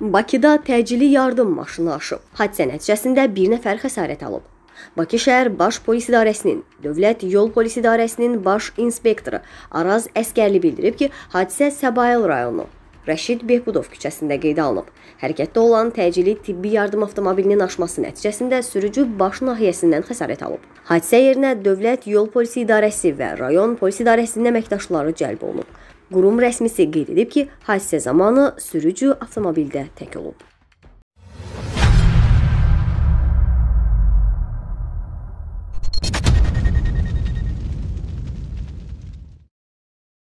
Bakıda təcili yardım maşını aşıb. Hadisə nəticəsində bir nəfər xəsarət alıb. Bakı şəhər Baş Polis İdarəsinin, Dövlət Yol Polis İdarəsinin baş inspektoru Araz Əskərli bildirib ki, hadisə Səbail rayonu Rəşid Behbudov küçəsində qeydə alınıb. Hərəkətdə olan təcili tibbi yardım avtomobilinin aşması nəticəsində sürücü baş nahiyəsindən xəsarət alıb. Hadisə yerinə Dövlət Yol Polisi İdarəsi və rayon polis idarəsinin əməkdaşları cəlb olunub. Qurum rəsmisi qeyd edib ki, hadisə zamanı sürücü avtomobildə tək olub.